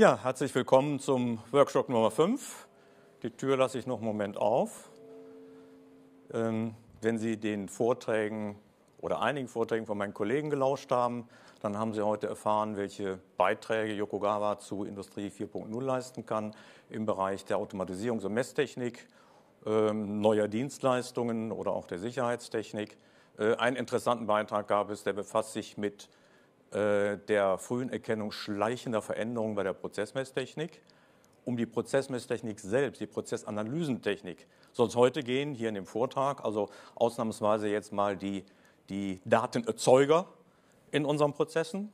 Ja, herzlich willkommen zum Workshop Nummer 5. Die Tür lasse ich noch einen Moment auf. Ähm, wenn Sie den Vorträgen oder einigen Vorträgen von meinen Kollegen gelauscht haben, dann haben Sie heute erfahren, welche Beiträge Yokogawa zu Industrie 4.0 leisten kann im Bereich der Automatisierungs- und Messtechnik, ähm, neuer Dienstleistungen oder auch der Sicherheitstechnik. Äh, einen interessanten Beitrag gab es, der befasst sich mit äh, der frühen Erkennung schleichender Veränderungen bei der Prozessmesstechnik, um die Prozessmesstechnik selbst, die Prozessanalysentechnik. soll es heute gehen hier in dem Vortrag, also ausnahmsweise jetzt mal die, die Datenerzeuger in unseren Prozessen.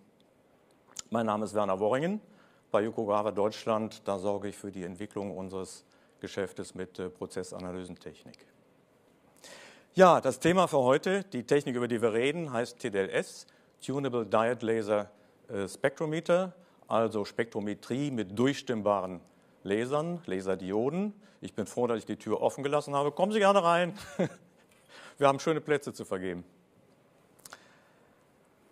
Mein Name ist Werner Worringen. Bei Yokogawa Deutschland, da sorge ich für die Entwicklung unseres Geschäftes mit äh, Prozessanalysentechnik. Ja, das Thema für heute, die Technik, über die wir reden, heißt TDLS. Tunable Diode Laser äh, Spectrometer, also Spektrometrie mit durchstimmbaren Lasern, Laserdioden. Ich bin froh, dass ich die Tür offen gelassen habe. Kommen Sie gerne rein. Wir haben schöne Plätze zu vergeben.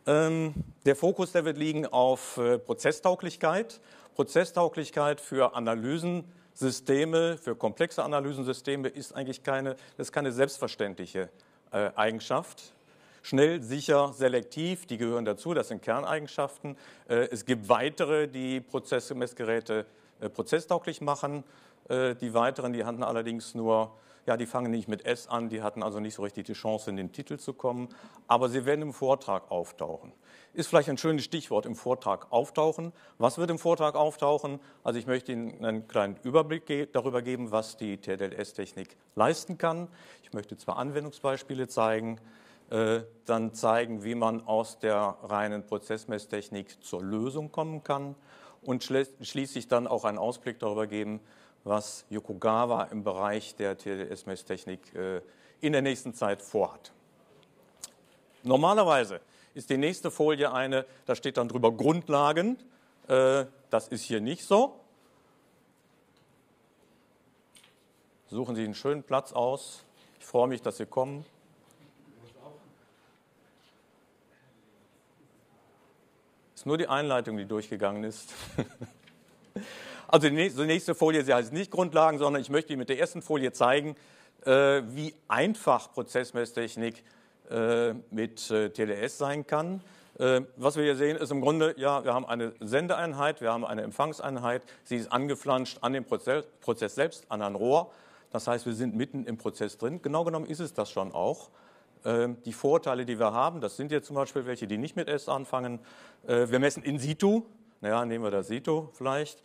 Ähm, der Fokus, der wird liegen auf äh, Prozesstauglichkeit. Prozesstauglichkeit für Analysensysteme, für komplexe Analysensysteme ist eigentlich keine, das ist keine selbstverständliche äh, Eigenschaft. Schnell, sicher, selektiv, die gehören dazu, das sind Kerneigenschaften. Äh, es gibt weitere, die Prozesse, Messgeräte äh, prozesstauglich machen. Äh, die weiteren, die hatten allerdings nur, ja, die fangen nicht mit S an, die hatten also nicht so richtig die Chance, in den Titel zu kommen. Aber sie werden im Vortrag auftauchen. Ist vielleicht ein schönes Stichwort, im Vortrag auftauchen. Was wird im Vortrag auftauchen? Also ich möchte Ihnen einen kleinen Überblick darüber geben, was die TLS-Technik leisten kann. Ich möchte zwei Anwendungsbeispiele zeigen. Äh, dann zeigen, wie man aus der reinen Prozessmesstechnik zur Lösung kommen kann und schließlich dann auch einen Ausblick darüber geben, was Yokogawa im Bereich der TLS-Messtechnik äh, in der nächsten Zeit vorhat. Normalerweise ist die nächste Folie eine, da steht dann drüber Grundlagen. Äh, das ist hier nicht so. Suchen Sie einen schönen Platz aus. Ich freue mich, dass Sie kommen. ist nur die Einleitung, die durchgegangen ist. also die nächste Folie, sie heißt nicht Grundlagen, sondern ich möchte Ihnen mit der ersten Folie zeigen, äh, wie einfach Prozessmesstechnik äh, mit äh, TLS sein kann. Was wir hier sehen, ist im Grunde, ja, wir haben eine Sendeeinheit, wir haben eine Empfangseinheit, sie ist angeflanscht an den Prozess, selbst, an ein Rohr. Das heißt, wir sind mitten im Prozess drin. Genau genommen ist es das schon auch. Ähm, die Vorteile, die wir haben, das sind jetzt zum Beispiel welche, die nicht mit S anfangen. Äh, wir messen in situ, naja, nehmen wir das situ vielleicht.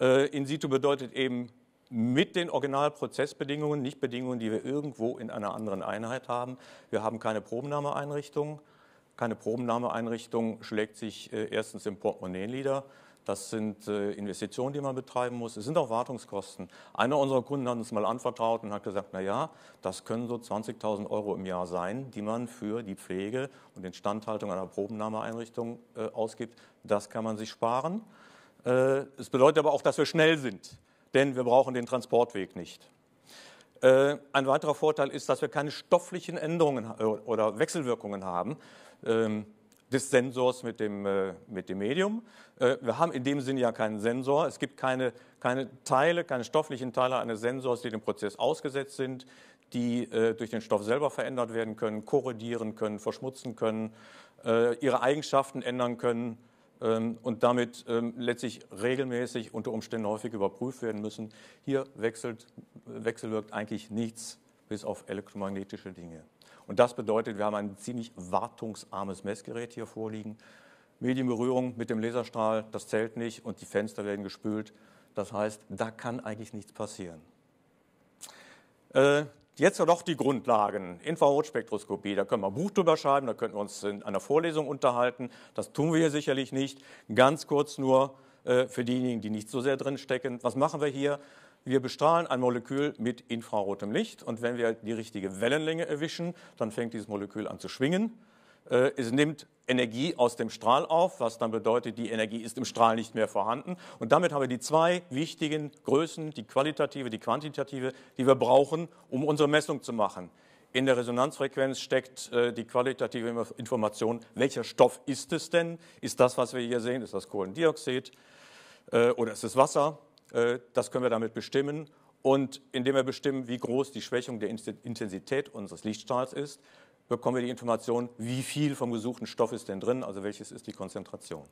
Äh, in situ bedeutet eben mit den Originalprozessbedingungen, nicht Bedingungen, die wir irgendwo in einer anderen Einheit haben. Wir haben keine Probennahmeeinrichtung. Keine Probennahmeeinrichtung schlägt sich äh, erstens im Portemonnaie nieder. Das sind äh, Investitionen, die man betreiben muss. Es sind auch Wartungskosten. Einer unserer Kunden hat uns mal anvertraut und hat gesagt, naja, das können so 20.000 Euro im Jahr sein, die man für die Pflege und Instandhaltung einer Probennahmeeinrichtung äh, ausgibt. Das kann man sich sparen. Äh, es bedeutet aber auch, dass wir schnell sind, denn wir brauchen den Transportweg nicht. Ein weiterer Vorteil ist, dass wir keine stofflichen Änderungen oder Wechselwirkungen haben. Ähm, des Sensors mit dem, äh, mit dem Medium. Äh, wir haben in dem Sinne ja keinen Sensor. Es gibt keine, keine Teile, keine stofflichen Teile eines Sensors, die dem Prozess ausgesetzt sind, die äh, durch den Stoff selber verändert werden können, korrodieren können, verschmutzen können, äh, ihre Eigenschaften ändern können ähm, und damit ähm, letztlich regelmäßig unter Umständen häufig überprüft werden müssen. Hier wechselt, wechselwirkt eigentlich nichts, bis auf elektromagnetische Dinge. Und das bedeutet, wir haben ein ziemlich wartungsarmes Messgerät hier vorliegen. Medienberührung mit dem Laserstrahl, das zählt nicht und die Fenster werden gespült. Das heißt, da kann eigentlich nichts passieren. Äh, jetzt noch die Grundlagen. Infrarotspektroskopie, da können wir ein Buch drüber schreiben, da könnten wir uns in einer Vorlesung unterhalten. Das tun wir hier sicherlich nicht. Ganz kurz nur äh, für diejenigen, die nicht so sehr drin stecken. Was machen wir hier? Wir bestrahlen ein Molekül mit infrarotem Licht und wenn wir die richtige Wellenlänge erwischen, dann fängt dieses Molekül an zu schwingen. Äh, es nimmt Energie aus dem Strahl auf, was dann bedeutet, die Energie ist im Strahl nicht mehr vorhanden. Und damit haben wir die zwei wichtigen Größen, die qualitative, die quantitative, die wir brauchen, um unsere Messung zu machen. In der Resonanzfrequenz steckt äh, die qualitative Information, welcher Stoff ist es denn? Ist das, was wir hier sehen, ist das Kohlendioxid äh, oder ist es Wasser? Äh, das können wir damit bestimmen und indem wir bestimmen, wie groß die Schwächung der Intensität unseres Lichtstrahls ist, bekommen wir die Information, wie viel vom gesuchten Stoff ist denn drin, also welches ist die Konzentration.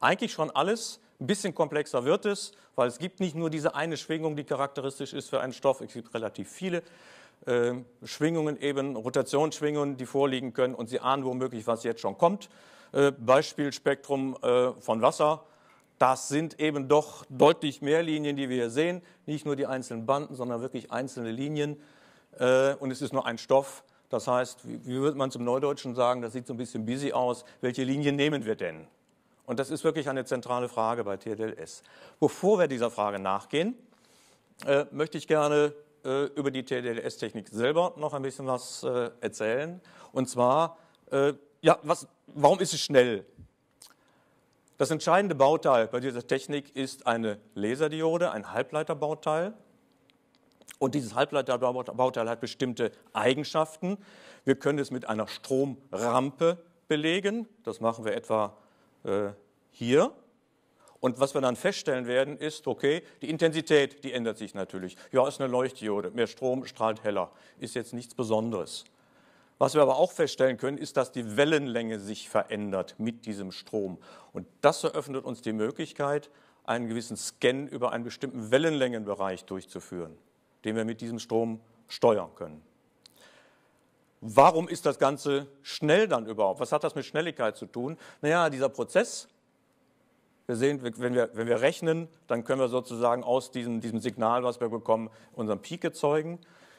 Eigentlich schon alles, ein bisschen komplexer wird es, weil es gibt nicht nur diese eine Schwingung, die charakteristisch ist für einen Stoff, es gibt relativ viele äh, Schwingungen eben, Rotationsschwingungen, die vorliegen können und Sie ahnen womöglich, was jetzt schon kommt. Äh, Beispielspektrum äh, von Wasser, das sind eben doch deutlich mehr Linien, die wir hier sehen. Nicht nur die einzelnen Banden, sondern wirklich einzelne Linien. Äh, und es ist nur ein Stoff. Das heißt, wie würde man zum Neudeutschen sagen, das sieht so ein bisschen busy aus. Welche Linien nehmen wir denn? Und das ist wirklich eine zentrale Frage bei TDLS. Bevor wir dieser Frage nachgehen, äh, möchte ich gerne äh, über die TDLS-Technik selber noch ein bisschen was erzählen. Und zwar, ja, was, warum ist es schnell? Das entscheidende Bauteil bei dieser Technik ist eine Laserdiode, ein Halbleiterbauteil. Und dieses Halbleiterbauteil hat bestimmte Eigenschaften. Wir können es mit einer Stromrampe belegen. Das machen wir etwa äh, hier. Und was wir dann feststellen werden, ist, okay, die Intensität, die ändert sich natürlich. Ja, ist eine Leuchtdiode. Mehr Strom strahlt heller. Ist jetzt nichts Besonderes. Was wir aber auch feststellen können, ist, dass die Wellenlänge sich verändert mit diesem Strom. Und das eröffnet uns die Möglichkeit, einen gewissen Scan über einen bestimmten Wellenlängenbereich durchzuführen, den wir mit diesem Strom steuern können. Warum ist das Ganze schnell dann überhaupt? Was hat das mit Schnelligkeit zu tun? Naja, dieser Prozess, wir sehen, wenn wir, wenn wir rechnen, dann können wir sozusagen aus diesem, diesem Signal, was wir bekommen, unseren Peak erzeugen.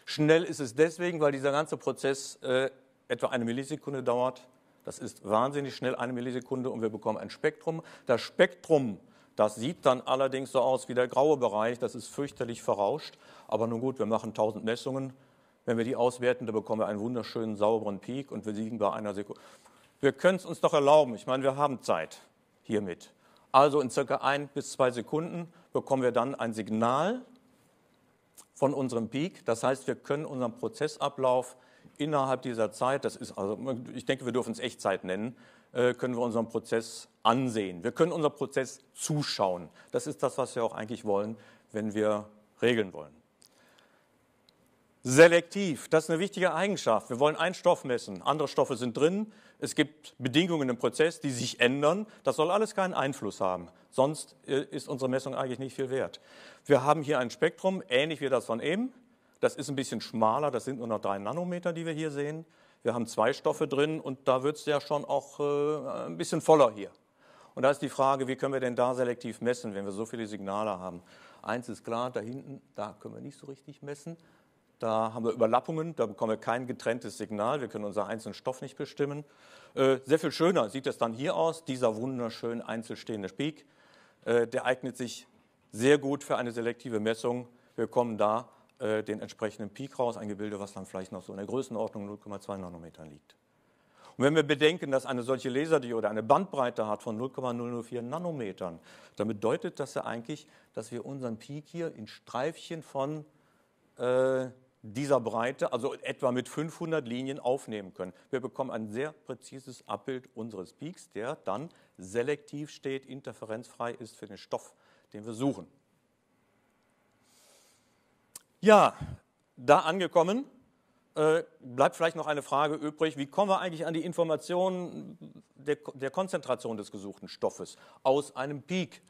Schnell ist es deswegen, weil dieser ganze Prozess äh, etwa eine Millisekunde dauert. Das ist wahnsinnig schnell, eine Millisekunde, und wir bekommen ein Spektrum. Das Spektrum, das sieht dann allerdings so aus wie der graue Bereich, das ist fürchterlich verrauscht. Aber nun gut, wir machen 1000 Messungen. Wenn wir die auswerten, dann bekommen wir einen wunderschönen, sauberen Peak und wir siegen bei einer Sekunde. Wir können es uns doch erlauben. Ich meine, wir haben Zeit hiermit. Also in circa ein bis zwei Sekunden bekommen wir dann ein Signal, von unserem Peak. Das heißt, wir können unseren Prozessablauf innerhalb dieser Zeit, das ist also, ich denke, wir dürfen es Echtzeit nennen, äh, können wir unseren Prozess ansehen. Wir können unseren Prozess zuschauen. Das ist das, was wir auch eigentlich wollen, wenn wir regeln wollen. Selektiv, das ist eine wichtige Eigenschaft. Wir wollen einen Stoff messen, andere Stoffe sind drin, es gibt Bedingungen im Prozess, die sich ändern. Das soll alles keinen Einfluss haben, sonst äh, ist unsere Messung eigentlich nicht viel wert. Wir haben hier ein Spektrum, ähnlich wie das von eben. Das ist ein bisschen schmaler, das sind nur noch drei Nanometer, die wir hier sehen. Wir haben zwei Stoffe drin und da wird es ja schon auch äh, ein bisschen voller hier. Und da ist die Frage, wie können wir denn da selektiv messen, wenn wir so viele Signale haben? Eins ist klar, da hinten, da können wir nicht so richtig messen. Da haben wir Überlappungen, da bekommen wir kein getrenntes Signal, wir können unseren einzelnen Stoff nicht bestimmen. Äh, sehr viel schöner sieht es dann hier aus, dieser wunderschön einzelstehende Peak. Äh, der eignet sich sehr gut für eine selektive Messung. Wir kommen da äh, den entsprechenden Peak raus, ein Gebilde, was dann vielleicht noch so in der Größenordnung 0,2 Nanometer liegt. Und wenn wir bedenken, dass eine solche Laserdiode eine Bandbreite hat von 0,004 Nanometern, dann bedeutet das ja eigentlich, dass wir unseren Peak hier in Streifchen von dieser Breite, also etwa mit 500 Linien aufnehmen können. Wir bekommen ein sehr präzises Abbild unseres Peaks, der dann selektiv steht, interferenzfrei ist für den Stoff, den wir suchen. Ja, da angekommen, äh, bleibt vielleicht noch eine Frage übrig, wie kommen wir eigentlich an die Informationen der, der Konzentration des gesuchten Stoffes aus einem Peak?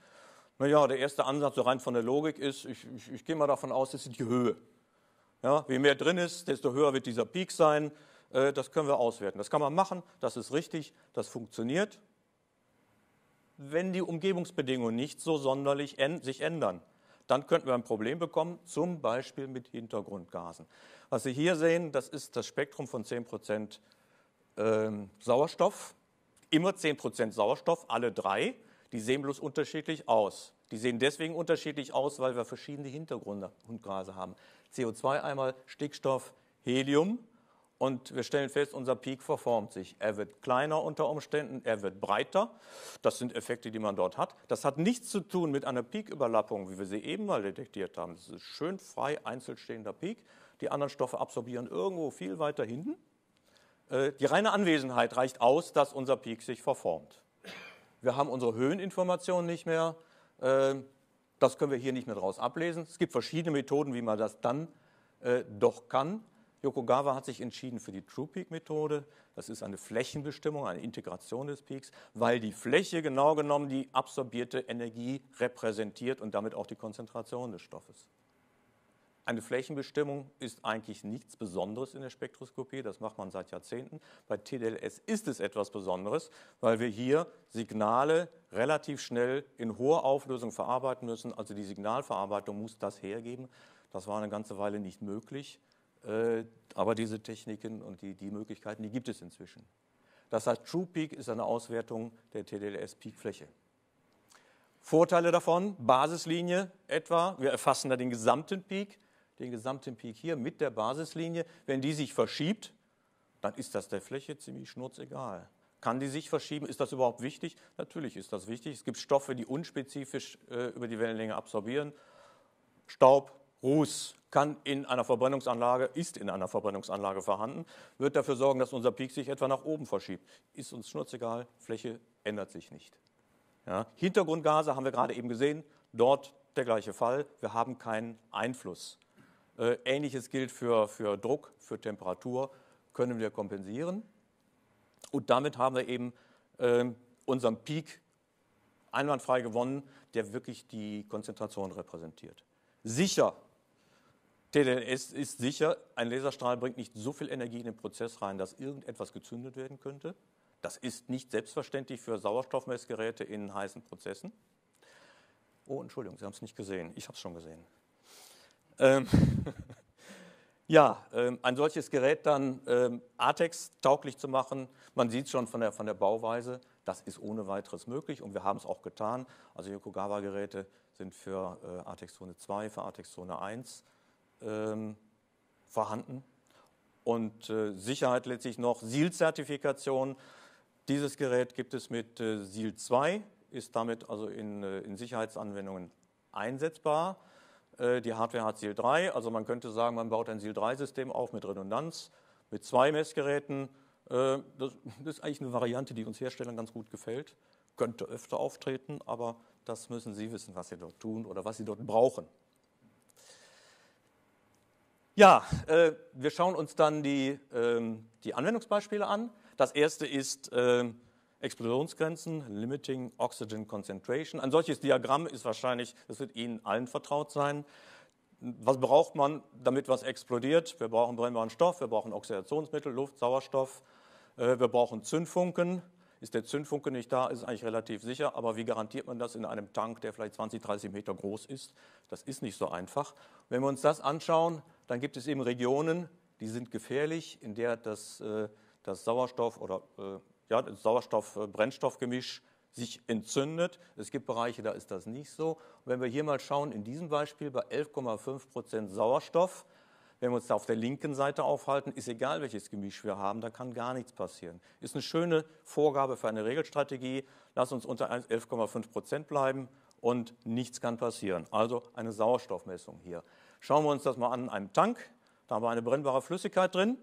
Naja, der erste Ansatz so rein von der Logik ist, ich, ich, ich gehe mal davon aus, das ist die Höhe. Ja, je mehr drin ist, desto höher wird dieser Peak sein. Äh, das können wir auswerten. Das kann man machen, das ist richtig, das funktioniert. Wenn die Umgebungsbedingungen nicht so sonderlich sich ändern, dann könnten wir ein Problem bekommen, zum Beispiel mit Hintergrundgasen. Was Sie hier sehen, das ist das Spektrum von 10% ähm, Sauerstoff. Immer 10% Sauerstoff, alle drei. Die sehen bloß unterschiedlich aus. Die sehen deswegen unterschiedlich aus, weil wir verschiedene Hintergründe Hundgase haben. CO2 einmal, Stickstoff, Helium. Und wir stellen fest, unser Peak verformt sich. Er wird kleiner unter Umständen, er wird breiter. Das sind Effekte, die man dort hat. Das hat nichts zu tun mit einer Peak-Überlappung, wie wir sie eben mal detektiert haben. Das ist schön frei einzelstehender Peak. Die anderen Stoffe absorbieren irgendwo viel weiter hinten. Äh, die reine Anwesenheit reicht aus, dass unser Peak sich verformt. Wir haben unsere Höheninformationen nicht mehr. Ähm, das können wir hier nicht mehr daraus ablesen. Es gibt verschiedene Methoden, wie man das dann äh, doch kann. Yokogawa hat sich entschieden für die True Peak Methode. Das ist eine Flächenbestimmung, eine Integration des Peaks, weil die Fläche genau genommen die absorbierte Energie repräsentiert und damit auch die Konzentration des Stoffes. Eine Flächenbestimmung ist eigentlich nichts Besonderes in der Spektroskopie, das macht man seit Jahrzehnten. Bei TDLS ist es etwas Besonderes, weil wir hier Signale relativ schnell in hoher Auflösung verarbeiten müssen. Also die Signalverarbeitung muss das hergeben. Das war eine ganze Weile nicht möglich, äh, aber diese Techniken und die, die Möglichkeiten, die gibt es inzwischen. Das heißt, True Peak ist eine Auswertung der TDLS-Peakfläche. Vorteile davon, Basislinie etwa, wir erfassen da den gesamten Peak, den gesamten Peak hier mit der Basislinie. Wenn die sich verschiebt, dann ist das der Fläche ziemlich schnurzegal. Kann die sich verschieben? Ist das überhaupt wichtig? Natürlich ist das wichtig. Es gibt Stoffe, die unspezifisch äh, über die Wellenlänge absorbieren. Staub, Ruß kann in einer Verbrennungsanlage, ist in einer Verbrennungsanlage vorhanden, wird dafür sorgen, dass unser Peak sich etwa nach oben verschiebt. Ist uns schnurzegal, Fläche ändert sich nicht. Ja. Hintergrundgase haben wir gerade eben gesehen, dort der gleiche Fall, wir haben keinen Einfluss. Äh, ähnliches gilt für, für Druck, für Temperatur, können wir kompensieren. Und damit haben wir eben äh, unseren Peak einwandfrei gewonnen, der wirklich die Konzentration repräsentiert. Sicher, TDS ist sicher, ein Laserstrahl bringt nicht so viel Energie in den Prozess rein, dass irgendetwas gezündet werden könnte. Das ist nicht selbstverständlich für Sauerstoffmessgeräte in heißen Prozessen. Oh, Entschuldigung, Sie haben es nicht gesehen. Ich habe es schon gesehen. Ähm, ja, ähm, ein solches Gerät dann ähm, ATEX tauglich zu machen, man sieht es schon von der, von der Bauweise, das ist ohne weiteres möglich und wir haben es auch getan. Also Yokogawa-Geräte sind für äh, ATEX Zone 2, für ATEX Zone 1 ähm, vorhanden. Und äh, Sicherheit letztlich noch SEAL-Zertifikation. Dieses Gerät gibt es mit äh, SEAL 2, ist damit also in, äh, in Sicherheitsanwendungen einsetzbar. Äh, die Hardware hat SIL 3, also man könnte sagen, man baut ein SIL 3-System auf mit Redundanz, mit zwei Messgeräten. Äh, das ist eigentlich eine Variante, die uns Herstellern ganz gut gefällt. Könnte öfter auftreten, aber das müssen Sie wissen, was Sie dort tun oder was Sie dort brauchen. Ja, äh, wir schauen uns dann die, ähm, die Anwendungsbeispiele an. Das erste ist ähm, Explosionsgrenzen, Limiting Oxygen Concentration. Ein solches Diagramm ist wahrscheinlich, das wird Ihnen allen vertraut sein. Was braucht man, damit was explodiert? Wir brauchen brennbaren Stoff, wir brauchen Oxidationsmittel, Luft, Sauerstoff, äh, wir brauchen Zündfunken. Ist der Zündfunke nicht da, ist es eigentlich relativ sicher, aber wie garantiert man das in einem Tank, der vielleicht 20, 30 Meter groß ist? Das ist nicht so einfach. Wenn wir uns das anschauen, dann gibt es eben Regionen, die sind gefährlich, in der das, äh, das Sauerstoff oder äh, ja, das Sauerstoff-Brennstoff-Gemisch äh, sich entzündet. Es gibt Bereiche, da ist das nicht so. Und wenn wir hier mal schauen, in diesem Beispiel bei 11,5 Prozent Sauerstoff, wenn wir uns da auf der linken Seite aufhalten, ist egal, welches Gemisch wir haben, da kann gar nichts passieren. Ist eine schöne Vorgabe für eine Regelstrategie. Lass uns unter 11,5 Prozent bleiben und nichts kann passieren. Also eine Sauerstoffmessung hier. Schauen wir uns das mal an in einem Tank. Da haben wir eine brennbare Flüssigkeit drin.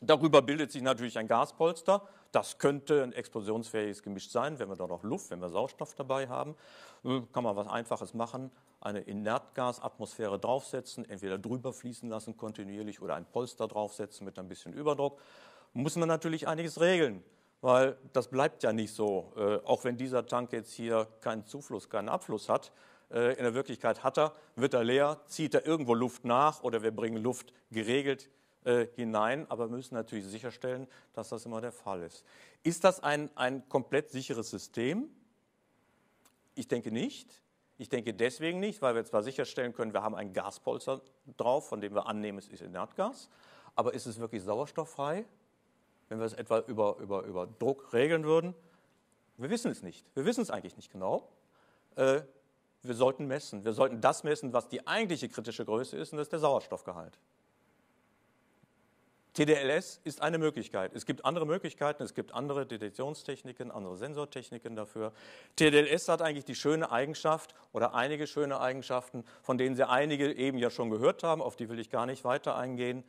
Darüber bildet sich natürlich ein Gaspolster. Das könnte ein explosionsfähiges Gemisch sein, wenn wir da noch Luft, wenn wir Sauerstoff dabei haben. Kann man was Einfaches machen, eine Inertgasatmosphäre draufsetzen, entweder drüber fließen lassen kontinuierlich oder ein Polster draufsetzen mit ein bisschen Überdruck. Muss man natürlich einiges regeln, weil das bleibt ja nicht so. Äh, auch wenn dieser Tank jetzt hier keinen Zufluss, keinen Abfluss hat, äh, in der Wirklichkeit hat er, wird er leer, zieht er irgendwo Luft nach oder wir bringen Luft geregelt äh, hinein, aber müssen natürlich sicherstellen, dass das immer der Fall ist. Ist das ein, ein komplett sicheres System? Ich denke nicht. Ich denke deswegen nicht, weil wir zwar sicherstellen können, wir haben ein Gaspolster drauf, von dem wir annehmen, es ist Inertgas, aber ist es wirklich sauerstofffrei, wenn wir es etwa über, über, über Druck regeln würden? Wir wissen es nicht. Wir wissen es eigentlich nicht genau. Äh, wir sollten messen. Wir sollten das messen, was die eigentliche kritische Größe ist, und das ist der Sauerstoffgehalt. TDLS ist eine Möglichkeit. Es gibt andere Möglichkeiten, es gibt andere Detektionstechniken, andere Sensortechniken dafür. TDLS hat eigentlich die schöne Eigenschaft oder einige schöne Eigenschaften, von denen Sie einige eben ja schon gehört haben, auf die will ich gar nicht weiter eingehen.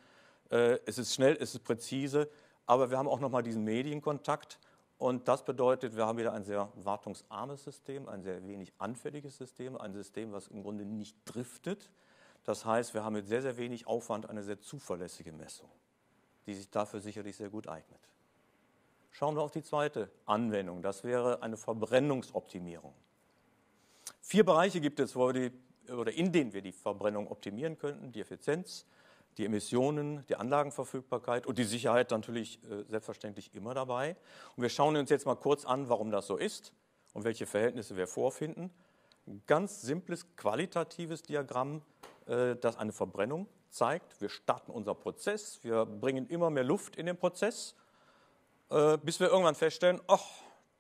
Äh, es ist schnell, es ist präzise, aber wir haben auch nochmal diesen Medienkontakt und das bedeutet, wir haben wieder ein sehr wartungsarmes System, ein sehr wenig anfälliges System, ein System, was im Grunde nicht driftet. Das heißt, wir haben mit sehr, sehr wenig Aufwand eine sehr zuverlässige Messung die sich dafür sicherlich sehr gut eignet. Schauen wir auf die zweite Anwendung. Das wäre eine Verbrennungsoptimierung. Vier Bereiche gibt es, wo die, oder in denen wir die Verbrennung optimieren könnten. Die Effizienz, die Emissionen, die Anlagenverfügbarkeit und die Sicherheit natürlich äh, selbstverständlich immer dabei. Und wir schauen uns jetzt mal kurz an, warum das so ist und welche Verhältnisse wir vorfinden. Ein ganz simples qualitatives Diagramm, äh, das eine Verbrennung zeigt, wir starten unser Prozess, wir bringen immer mehr Luft in den Prozess, äh, bis wir irgendwann feststellen, ach,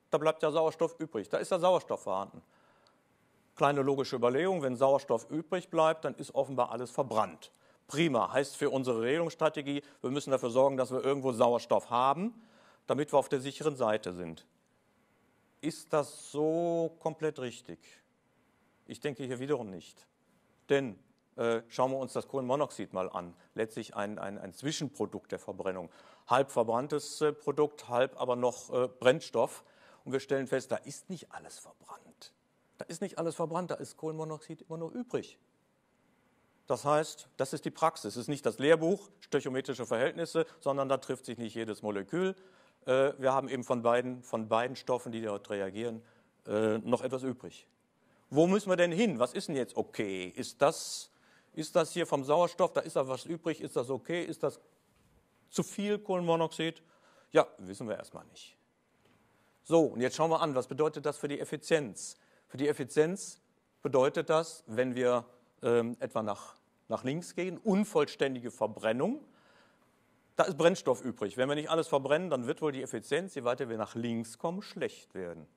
da bleibt ja Sauerstoff übrig, da ist ja Sauerstoff vorhanden. Kleine logische Überlegung, wenn Sauerstoff übrig bleibt, dann ist offenbar alles verbrannt. Prima, heißt für unsere Regelungsstrategie, wir müssen dafür sorgen, dass wir irgendwo Sauerstoff haben, damit wir auf der sicheren Seite sind. Ist das so komplett richtig? Ich denke hier wiederum nicht. Denn äh, schauen wir uns das Kohlenmonoxid mal an. Letztlich ein, ein, ein Zwischenprodukt der Verbrennung. Halb verbranntes äh, Produkt, halb aber noch äh, Brennstoff. Und wir stellen fest, da ist nicht alles verbrannt. Da ist nicht alles verbrannt, da ist Kohlenmonoxid immer noch übrig. Das heißt, das ist die Praxis. Es ist nicht das Lehrbuch stöchiometrische Verhältnisse, sondern da trifft sich nicht jedes Molekül. Wir haben eben von beiden, von beiden Stoffen, die dort reagieren, noch etwas übrig. Wo müssen wir denn hin? Was ist denn jetzt okay? Ist das ist das hier vom Sauerstoff, da ist da was übrig, ist das okay, ist das zu viel Kohlenmonoxid? Ja, wissen wir erstmal nicht. So, und jetzt schauen wir an, was bedeutet das für die Effizienz? Für die Effizienz bedeutet das, wenn wir ähm, etwa nach, nach links gehen, unvollständige Verbrennung, da ist Brennstoff übrig. Wenn wir nicht alles verbrennen, dann wird wohl die Effizienz, je weiter wir nach links kommen, schlecht werden.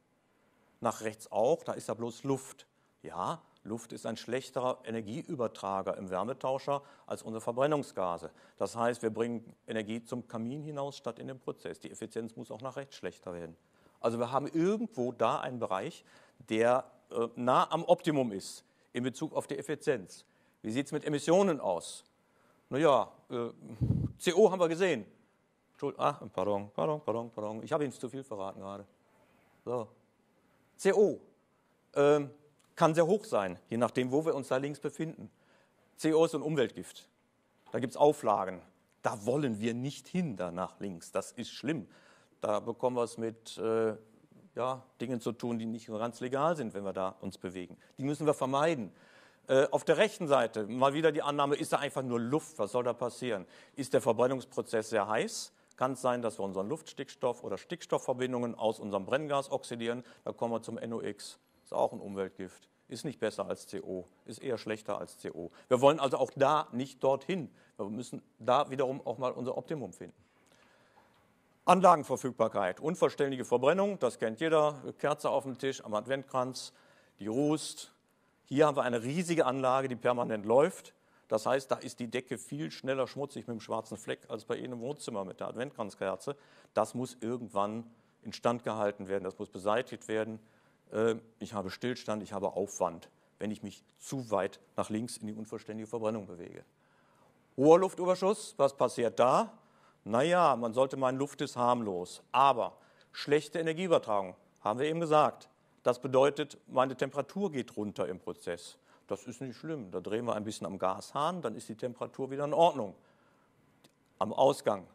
Nach rechts auch, da ist ja bloß Luft. Ja, Luft ist ein schlechterer Energieübertrager im Wärmetauscher als unsere Verbrennungsgase. Das heißt, wir bringen Energie zum Kamin hinaus statt in den Prozess. Die Effizienz muss auch nach rechts schlechter werden. Also wir haben irgendwo da einen Bereich, der äh, nah am Optimum ist in Bezug auf die Effizienz. Wie sieht es mit Emissionen aus? Naja, äh, CO haben wir gesehen. Ach, ah, pardon, pardon, pardon, pardon. Ich habe Ihnen zu viel verraten gerade. So. CO. Ähm, kann sehr hoch sein, je nachdem, wo wir uns da links befinden. CO ist ein Umweltgift. Da gibt es Auflagen. Da wollen wir nicht hin, da nach links. Das ist schlimm. Da bekommen wir es mit äh, ja, Dingen zu tun, die nicht ganz legal sind, wenn wir da uns bewegen. Die müssen wir vermeiden. Äh, auf der rechten Seite mal wieder die Annahme, ist da einfach nur Luft? Was soll da passieren? Ist der Verbrennungsprozess sehr heiß? Kann es sein, dass wir unseren Luftstickstoff oder Stickstoffverbindungen aus unserem Brenngas oxidieren? Da kommen wir zum NOx ist auch ein Umweltgift, ist nicht besser als CO, ist eher schlechter als CO. Wir wollen also auch da nicht dorthin. Wir müssen da wiederum auch mal unser Optimum finden. Anlagenverfügbarkeit, unvollständige Verbrennung, das kennt jeder, Kerze auf dem Tisch am Adventkranz, die Rußt. Hier haben wir eine riesige Anlage, die permanent läuft. Das heißt, da ist die Decke viel schneller schmutzig mit dem schwarzen Fleck als bei Ihnen im Wohnzimmer mit der Adventkranzkerze. Das muss irgendwann instand gehalten werden, das muss beseitigt werden. Äh, ich habe Stillstand, ich habe Aufwand, wenn ich mich zu weit nach links in die unvollständige Verbrennung bewege. Hoher Luftüberschuss, was passiert da? Naja, man sollte meinen, Luft ist harmlos, aber schlechte Energieübertragung, haben wir eben gesagt. Das bedeutet, meine Temperatur geht runter im Prozess. Das ist nicht schlimm, da drehen wir ein bisschen am Gashahn, dann ist die Temperatur wieder in Ordnung. Am Ausgang.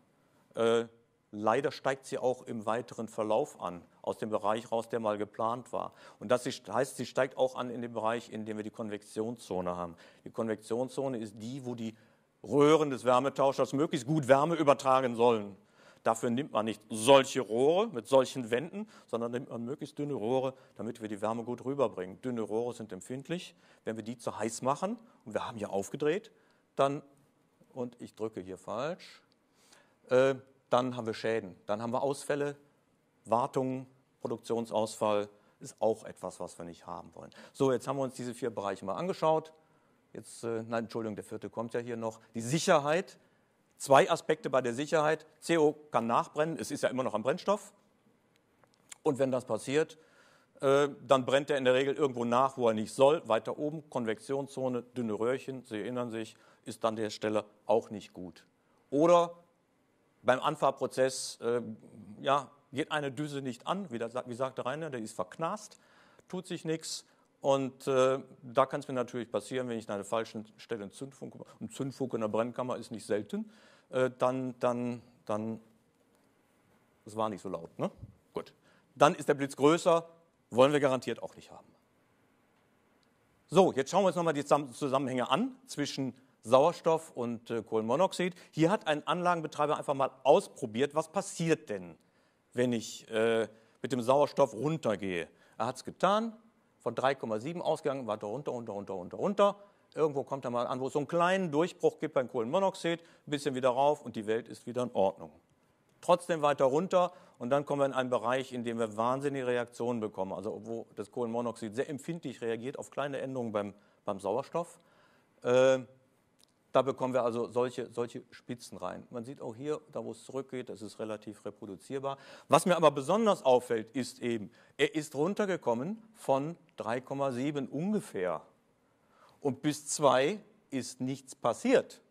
Äh, leider steigt sie auch im weiteren Verlauf an aus dem Bereich raus, der mal geplant war. Und das heißt, sie steigt auch an in dem Bereich, in dem wir die Konvektionszone haben. Die Konvektionszone ist die, wo die Röhren des Wärmetauschers möglichst gut Wärme übertragen sollen. Dafür nimmt man nicht solche Rohre mit solchen Wänden, sondern nimmt man möglichst dünne Rohre, damit wir die Wärme gut rüberbringen. Dünne Rohre sind empfindlich. Wenn wir die zu heiß machen, und wir haben hier aufgedreht, dann, und ich drücke hier falsch, äh, dann haben wir Schäden. Dann haben wir Ausfälle, Wartungen, Produktionsausfall ist auch etwas, was wir nicht haben wollen. So, jetzt haben wir uns diese vier Bereiche mal angeschaut. Jetzt, äh, nein, Entschuldigung, der vierte kommt ja hier noch. Die Sicherheit. Zwei Aspekte bei der Sicherheit. CO kann nachbrennen, es ist ja immer noch am Brennstoff. Und wenn das passiert, äh, dann brennt er in der Regel irgendwo nach, wo er nicht soll. Weiter oben, Konvektionszone, dünne Röhrchen, Sie erinnern sich, ist an der Stelle auch nicht gut. Oder beim Anfahrprozess, äh, ja, geht eine Düse nicht an, wie, das, wie sagt der Rainer, der ist verknast, tut sich nichts. Und äh, da kann es mir natürlich passieren, wenn ich an einer falschen Stelle einen Zündfunk, mache. Ein Zündfunken in der Brennkammer ist nicht selten. Äh, dann, dann, dann, das war nicht so laut. Ne? Gut. Dann ist der Blitz größer, wollen wir garantiert auch nicht haben. So, jetzt schauen wir uns nochmal die Zusammenhänge an zwischen Sauerstoff und äh, Kohlenmonoxid. Hier hat ein Anlagenbetreiber einfach mal ausprobiert, was passiert denn, wenn ich äh, mit dem Sauerstoff runtergehe. Er hat es getan, von 3,7 ausgegangen, weiter runter, runter, runter, runter, runter. Irgendwo kommt er mal an, wo es so einen kleinen Durchbruch gibt beim Kohlenmonoxid, ein bisschen wieder rauf und die Welt ist wieder in Ordnung. Trotzdem weiter runter und dann kommen wir in einen Bereich, in dem wir wahnsinnige Reaktionen bekommen, also wo das Kohlenmonoxid sehr empfindlich reagiert auf kleine Änderungen beim, beim Sauerstoff. Äh, da bekommen wir also solche, solche Spitzen rein. Man sieht auch hier, da wo es zurückgeht, das ist relativ reproduzierbar. Was mir aber besonders auffällt, ist eben, er ist runtergekommen von 3,7 ungefähr. Und bis 2 ist nichts passiert.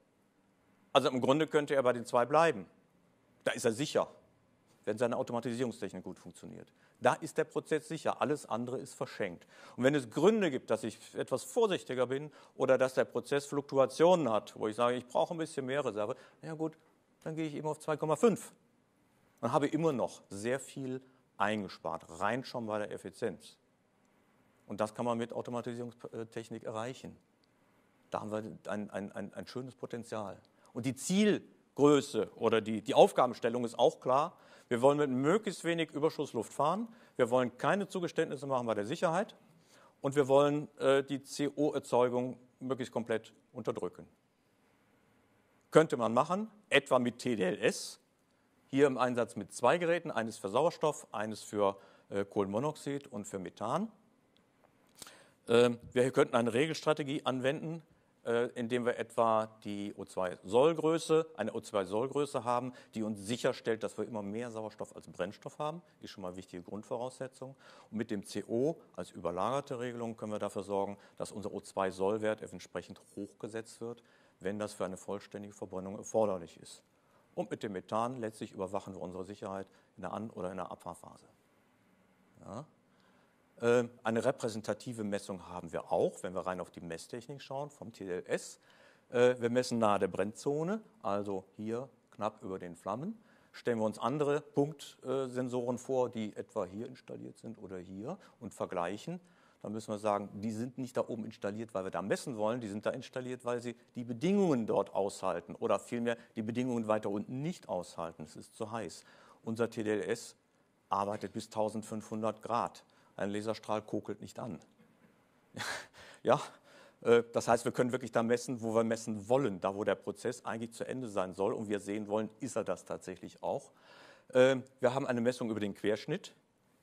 Also im Grunde könnte er bei den 2 bleiben. Da ist er sicher wenn seine Automatisierungstechnik gut funktioniert. Da ist der Prozess sicher, alles andere ist verschenkt. Und wenn es Gründe gibt, dass ich etwas vorsichtiger bin oder dass der Prozess Fluktuationen hat, wo ich sage, ich brauche ein bisschen mehr Reserve, na ja gut, dann gehe ich eben auf 2,5. Dann habe ich immer noch sehr viel eingespart, rein schon bei der Effizienz. Und das kann man mit Automatisierungstechnik erreichen. Da haben wir ein, ein, ein, ein schönes Potenzial. Und die Ziel- Größe oder die, die Aufgabenstellung ist auch klar. Wir wollen mit möglichst wenig Überschussluft fahren. Wir wollen keine Zugeständnisse machen bei der Sicherheit. Und wir wollen äh, die CO-Erzeugung möglichst komplett unterdrücken. Könnte man machen, etwa mit TDLS. Hier im Einsatz mit zwei Geräten, eines für Sauerstoff, eines für äh, Kohlenmonoxid und für Methan. Ähm, wir könnten eine Regelstrategie anwenden, äh, indem wir etwa die O2-Sollgröße, eine O2-Sollgröße haben, die uns sicherstellt, dass wir immer mehr Sauerstoff als Brennstoff haben. Ist schon mal eine wichtige Grundvoraussetzung. Und mit dem CO als überlagerte Regelung können wir dafür sorgen, dass unser O2-Sollwert entsprechend hochgesetzt wird, wenn das für eine vollständige Verbrennung erforderlich ist. Und mit dem Methan letztlich überwachen wir unsere Sicherheit in der An- oder in der Abfahrphase. Ja. Äh, eine repräsentative Messung haben wir auch, wenn wir rein auf die Messtechnik schauen vom TLS. Äh, wir messen nahe der Brennzone, also hier knapp über den Flammen. Stellen wir uns andere Punktsensoren vor, die etwa hier installiert sind oder hier und vergleichen. Dann müssen wir sagen, die sind nicht da oben installiert, weil wir da messen wollen, die sind da installiert, weil sie die Bedingungen dort aushalten oder vielmehr die Bedingungen weiter unten nicht aushalten. Es ist zu heiß. Unser TDLS arbeitet bis 1500 Grad ein Laserstrahl kokelt nicht an. ja, äh, das heißt, wir können wirklich da messen, wo wir messen wollen, da wo der Prozess eigentlich zu Ende sein soll und wir sehen wollen, ist er das tatsächlich auch. Ähm, wir haben eine Messung über den Querschnitt,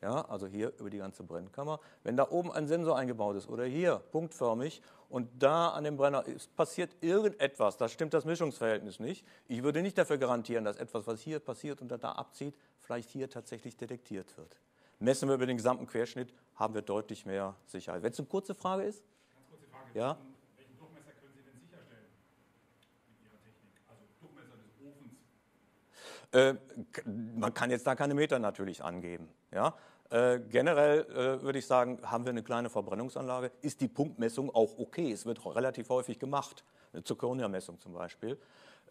ja, also hier über die ganze Brennkammer. Wenn da oben ein Sensor eingebaut ist oder hier punktförmig und da an dem Brenner ist, passiert irgendetwas, da stimmt das Mischungsverhältnis nicht. Ich würde nicht dafür garantieren, dass etwas, was hier passiert und da abzieht, vielleicht hier tatsächlich detektiert wird messen wir über den gesamten Querschnitt, haben wir deutlich mehr Sicherheit. Wenn es eine kurze Frage ist. Ganz kurze Frage. Ja? Welchen Durchmesser können Sie denn sicherstellen mit Ihrer Technik? Also Durchmesser des Ofens? Äh, man kann jetzt da keine Meter natürlich angeben. Ja? Äh, generell äh, würde ich sagen, haben wir eine kleine Verbrennungsanlage, ist die Punktmessung auch okay. Es wird relativ häufig gemacht, eine Zirconia-Messung zum Beispiel.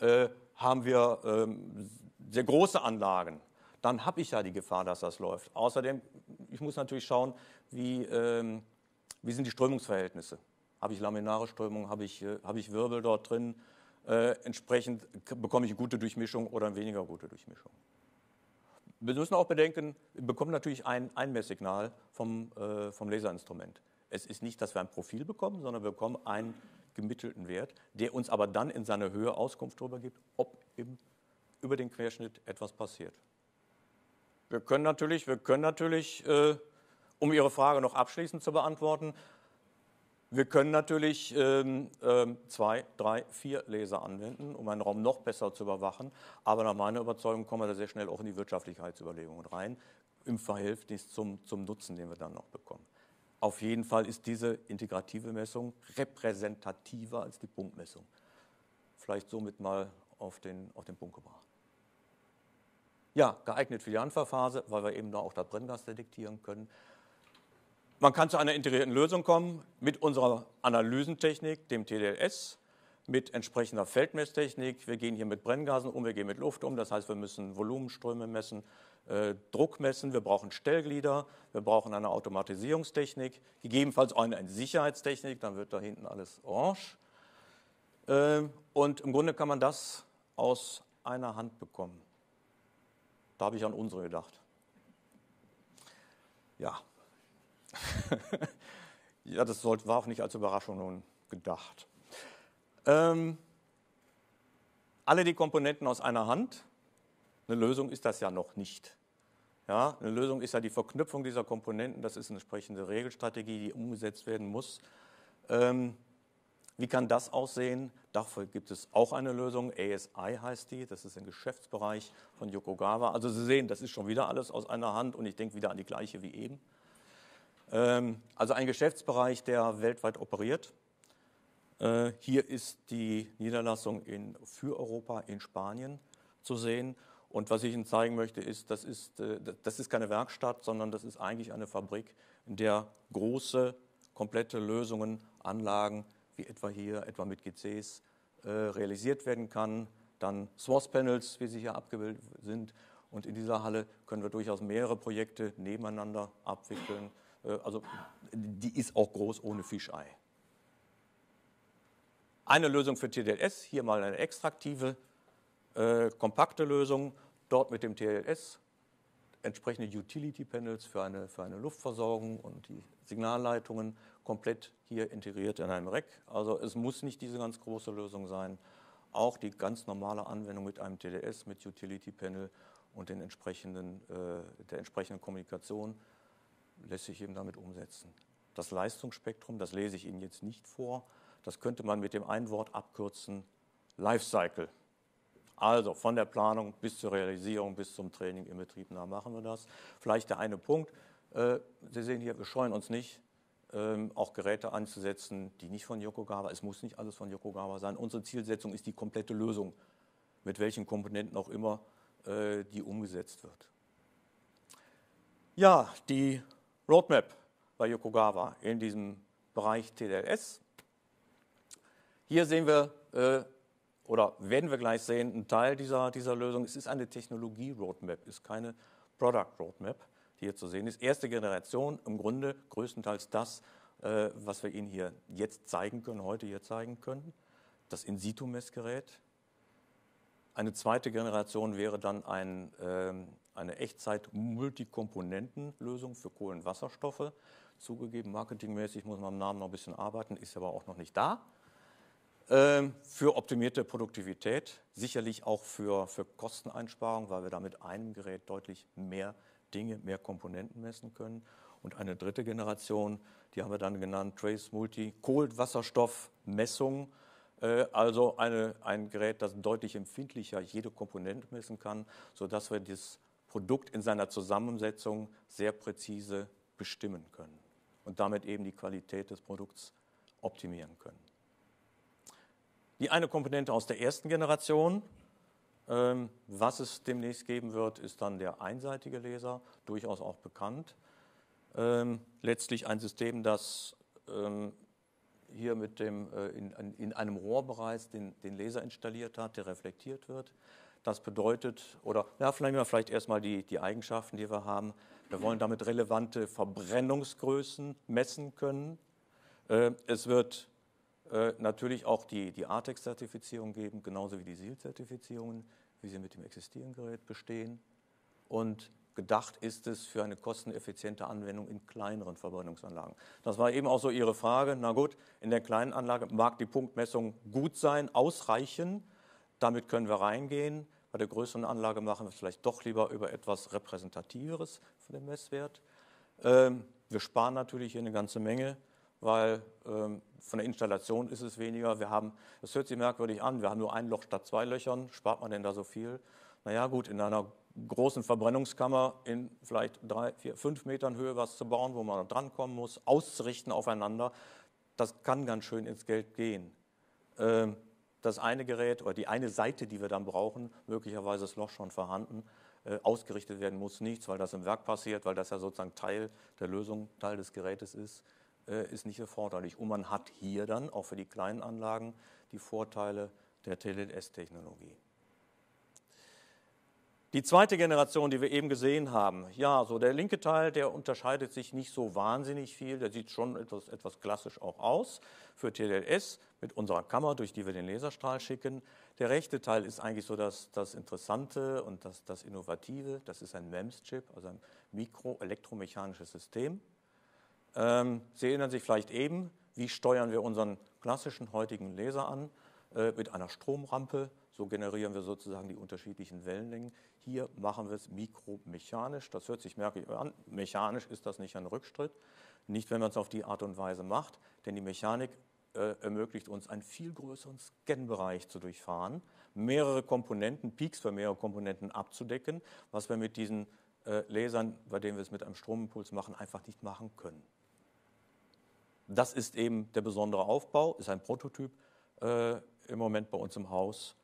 Äh, haben wir ähm, sehr große Anlagen, dann habe ich ja die Gefahr, dass das läuft. Außerdem, ich muss natürlich schauen, wie, ähm, wie sind die Strömungsverhältnisse. Habe ich laminare Strömung, habe ich, äh, hab ich Wirbel dort drin? Äh, entsprechend bekomme ich eine gute Durchmischung oder eine weniger gute Durchmischung. Wir müssen auch bedenken, wir bekommen natürlich ein, Einmesssignal vom, äh, vom Laserinstrument. Es ist nicht, dass wir ein Profil bekommen, sondern wir bekommen einen gemittelten Wert, der uns aber dann in seiner Höhe Auskunft darüber gibt, ob im, über den Querschnitt etwas passiert. Wir können natürlich, wir können natürlich äh, um Ihre Frage noch abschließend zu beantworten, wir können natürlich ähm, ähm, zwei, drei, vier Laser anwenden, um einen Raum noch besser zu überwachen. Aber nach meiner Überzeugung kommen wir da sehr schnell auch in die Wirtschaftlichkeitsüberlegungen rein, im Verhältnis zum, zum Nutzen, den wir dann noch bekommen. Auf jeden Fall ist diese integrative Messung repräsentativer als die Punktmessung. Vielleicht somit mal auf den, auf den Punkt gebracht. Ja, geeignet für die Anfahrphase, weil wir eben da auch das Brenngas detektieren können. Man kann zu einer integrierten Lösung kommen mit unserer Analysentechnik, dem TDLS, mit entsprechender Feldmesstechnik. Wir gehen hier mit Brenngasen um, wir gehen mit Luft um. Das heißt, wir müssen Volumenströme messen, äh, Druck messen, wir brauchen Stellglieder, wir brauchen eine Automatisierungstechnik, gegebenenfalls auch eine Sicherheitstechnik, dann wird da hinten alles orange. Äh, und im Grunde kann man das aus einer Hand bekommen. Da habe ich an unsere gedacht. Ja. ja, das war auch nicht als Überraschung gedacht. Ähm, alle die Komponenten aus einer Hand. Eine Lösung ist das ja noch nicht. Ja, eine Lösung ist ja die Verknüpfung dieser Komponenten. Das ist eine entsprechende Regelstrategie, die umgesetzt werden muss. Ähm, wie kann das aussehen? Dafür gibt es auch eine Lösung. ASI heißt die. Das ist ein Geschäftsbereich von Yokogawa. Also Sie sehen, das ist schon wieder alles aus einer Hand und ich denke wieder an die gleiche wie eben. Ähm, also ein Geschäftsbereich, der weltweit operiert. Äh, hier ist die Niederlassung in, für Europa in Spanien zu sehen. Und was ich Ihnen zeigen möchte, ist das, ist, äh, das ist keine Werkstatt, sondern das ist eigentlich eine Fabrik, in der große, komplette Lösungen, Anlagen die etwa hier, etwa mit GCs, äh, realisiert werden kann. Dann Source Panels, wie sie hier abgebildet sind. Und in dieser Halle können wir durchaus mehrere Projekte nebeneinander abwickeln. Äh, also die ist auch groß ohne Fischei. Eine Lösung für TDLS, hier mal eine extraktive, äh, kompakte Lösung. Dort mit dem TLS entsprechende Utility Panels für eine, für eine Luftversorgung und die Signalleitungen komplett hier integriert in einem Rack. Also es muss nicht diese ganz große Lösung sein. Auch die ganz normale Anwendung mit einem TDS, mit Utility Panel und den entsprechenden, äh, der entsprechenden Kommunikation lässt sich eben damit umsetzen. Das Leistungsspektrum, das lese ich Ihnen jetzt nicht vor, das könnte man mit dem einen Wort abkürzen, Lifecycle. Also von der Planung bis zur Realisierung, bis zum Training im Betrieb nah machen wir das. Vielleicht der eine Punkt. Äh, Sie sehen hier, wir scheuen uns nicht, ähm, auch Geräte anzusetzen, die nicht von Yokogawa, es muss nicht alles von Yokogawa sein. Unsere Zielsetzung ist die komplette Lösung, mit welchen Komponenten auch immer äh, die umgesetzt wird. Ja, die Roadmap bei Yokogawa in diesem Bereich TLS. Hier sehen wir äh, oder werden wir gleich sehen, ein Teil dieser, dieser Lösung. Es ist eine Technologie-Roadmap, ist keine Product-Roadmap, die hier zu sehen ist. Erste Generation, im Grunde größtenteils das, äh, was wir Ihnen hier jetzt zeigen können, heute hier zeigen können. Das In-Situ-Messgerät. Eine zweite Generation wäre dann ein, äh, eine Echtzeit-Multikomponenten-Lösung für Kohlenwasserstoffe. Zugegeben, marketingmäßig muss man am Namen noch ein bisschen arbeiten, ist aber auch noch nicht da. Ähm, für optimierte Produktivität, sicherlich auch für, für Kosteneinsparung, weil wir da mit einem Gerät deutlich mehr Dinge, mehr Komponenten messen können. Und eine dritte Generation, die haben wir dann genannt Trace Multi Kohlwasserstoffmessung. Äh, also eine, ein Gerät, das deutlich empfindlicher jede Komponente messen kann, sodass wir das Produkt in seiner Zusammensetzung sehr präzise bestimmen können und damit eben die Qualität des Produkts optimieren können. Die eine Komponente aus der ersten Generation, ähm, was es demnächst geben wird, ist dann der einseitige Laser, durchaus auch bekannt. Ähm, letztlich ein System, das ähm, hier mit dem, äh, in, in, einem Rohr bereits den, den, Laser installiert hat, der reflektiert wird. Das bedeutet, oder ja, vielleicht, vielleicht erstmal die, die Eigenschaften, die wir haben. Wir wollen damit relevante Verbrennungsgrößen messen können. Äh, es wird äh, natürlich auch die, die ATEX-Zertifizierung geben, genauso wie die SEAL-Zertifizierungen, wie sie mit dem existierenden Gerät bestehen. Und gedacht ist es für eine kosteneffiziente Anwendung in kleineren Verbrennungsanlagen. Das war eben auch so Ihre Frage. Na gut, in der kleinen Anlage mag die Punktmessung gut sein, ausreichen. Damit können wir reingehen. Bei der größeren Anlage machen wir es vielleicht doch lieber über etwas Repräsentativeres für den Messwert. Ähm, wir sparen natürlich hier eine ganze Menge weil ähm, von der Installation ist es weniger. Wir haben, es hört sich merkwürdig an, wir haben nur ein Loch statt zwei Löchern. Spart man denn da so viel? Naja, gut, in einer großen Verbrennungskammer in vielleicht drei, vier, fünf Metern Höhe was zu bauen, wo man drankommen muss, auszurichten aufeinander, das kann ganz schön ins Geld gehen. Ähm, das eine Gerät oder die eine Seite, die wir dann brauchen, möglicherweise ist Loch schon vorhanden, äh, ausgerichtet werden muss nichts, weil das im Werk passiert, weil das ja sozusagen Teil der Lösung, Teil des Gerätes ist. Äh, ist nicht erforderlich. Und man hat hier dann auch für die kleinen Anlagen die Vorteile der TLS-Technologie. Die zweite Generation, die wir eben gesehen haben, ja, so der linke Teil, der unterscheidet sich nicht so wahnsinnig viel, der sieht schon etwas, etwas klassisch auch aus für TLS mit unserer Kammer, durch die wir den Laserstrahl schicken. Der rechte Teil ist eigentlich so das, das Interessante und das, das Innovative, das ist ein MEMS-Chip, also ein mikroelektromechanisches System ähm, Sie erinnern sich vielleicht eben, wie steuern wir unseren klassischen heutigen Laser an? Äh, mit einer Stromrampe, so generieren wir sozusagen die unterschiedlichen Wellenlängen. Hier machen wir es mikromechanisch, das hört sich merklich an. Mechanisch ist das nicht ein Rückschritt, nicht wenn man es auf die Art und Weise macht, denn die Mechanik äh, ermöglicht uns, einen viel größeren Scanbereich zu durchfahren, mehrere Komponenten, Peaks für mehrere Komponenten abzudecken, was wir mit diesen äh, Lasern, bei denen wir es mit einem Stromimpuls machen, einfach nicht machen können. Das ist eben der besondere Aufbau, ist ein Prototyp äh, im Moment bei uns im Haus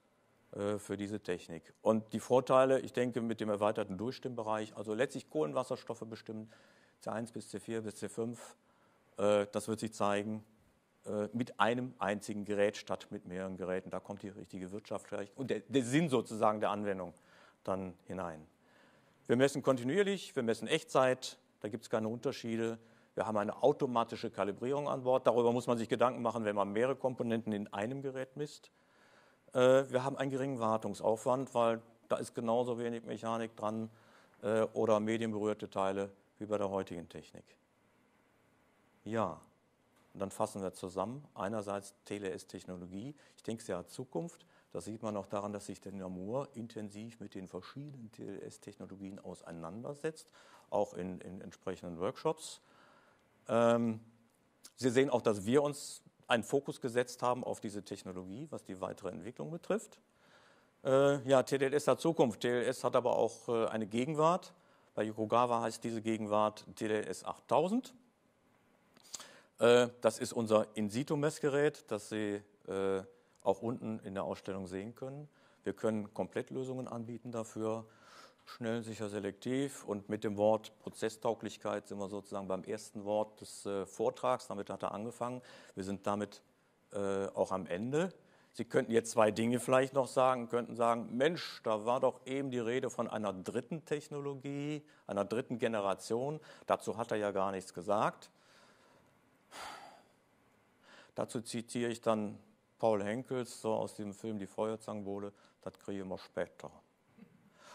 äh, für diese Technik. Und die Vorteile, ich denke, mit dem erweiterten Durchstimmbereich, also letztlich Kohlenwasserstoffe bestimmen, C1 bis C4 bis C5, äh, das wird sich zeigen äh, mit einem einzigen Gerät statt mit mehreren Geräten. Da kommt die richtige Wirtschaft gleich und der, der Sinn sozusagen der Anwendung dann hinein. Wir messen kontinuierlich, wir messen Echtzeit, da gibt es keine Unterschiede. Wir haben eine automatische Kalibrierung an Bord. Darüber muss man sich Gedanken machen, wenn man mehrere Komponenten in einem Gerät misst. Äh, wir haben einen geringen Wartungsaufwand, weil da ist genauso wenig Mechanik dran äh, oder medienberührte Teile wie bei der heutigen Technik. Ja, und dann fassen wir zusammen. Einerseits TLS-Technologie, ich denke, es ist Zukunft. Das sieht man auch daran, dass sich der Namur intensiv mit den verschiedenen TLS-Technologien auseinandersetzt, auch in, in entsprechenden Workshops. Ähm, Sie sehen auch, dass wir uns einen Fokus gesetzt haben auf diese Technologie, was die weitere Entwicklung betrifft. Äh, ja, TLS hat Zukunft, TLS hat aber auch äh, eine Gegenwart. Bei Yokogawa heißt diese Gegenwart TLS 8000. Äh, das ist unser In-Situ-Messgerät, das Sie auch unten in der Ausstellung sehen können. Wir können Komplettlösungen anbieten dafür. Schnell, sicher, selektiv. Und mit dem Wort Prozesstauglichkeit sind wir sozusagen beim ersten Wort des äh, Vortrags. Damit hat er angefangen. Wir sind damit äh, auch am Ende. Sie könnten jetzt zwei Dinge vielleicht noch sagen, könnten sagen, Mensch, da war doch eben die Rede von einer dritten Technologie, einer dritten Generation. Dazu hat er ja gar nichts gesagt. Dazu zitiere ich dann Paul Henkels so aus dem Film Die Feuerzangenbowle, das kriege ich immer später.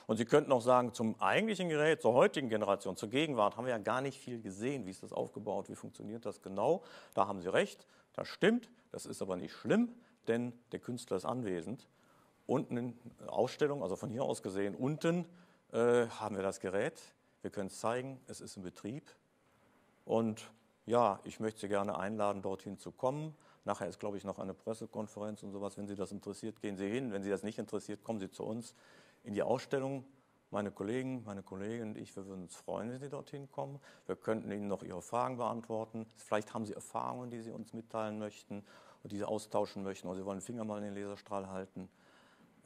Und Sie könnten auch sagen, zum eigentlichen Gerät, zur heutigen Generation, zur Gegenwart haben wir ja gar nicht viel gesehen. Wie ist das aufgebaut? Wie funktioniert das genau? Da haben Sie recht, das stimmt. Das ist aber nicht schlimm, denn der Künstler ist anwesend. Unten in Ausstellung, also von hier aus gesehen, unten äh, haben wir das Gerät. Wir können es zeigen, es ist in Betrieb. Und ja, ich möchte Sie gerne einladen, dorthin zu kommen. Nachher ist, glaube ich, noch eine Pressekonferenz und sowas. Wenn Sie das interessiert, gehen Sie hin. Wenn Sie das nicht interessiert, kommen Sie zu uns in die Ausstellung. Meine Kollegen, meine Kollegin und ich, wir würden uns freuen, wenn Sie dorthin kommen. Wir könnten Ihnen noch Ihre Fragen beantworten. Vielleicht haben Sie Erfahrungen, die Sie uns mitteilen möchten und die Sie austauschen möchten. Oder Sie wollen Finger mal in den Laserstrahl halten,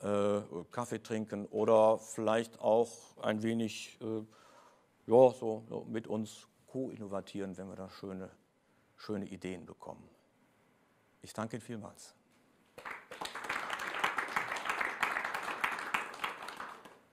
äh, Kaffee trinken oder vielleicht auch ein wenig äh, ja, so, so mit uns co-innovatieren, wenn wir da schöne, schöne Ideen bekommen. Ich danke Ihnen vielmals.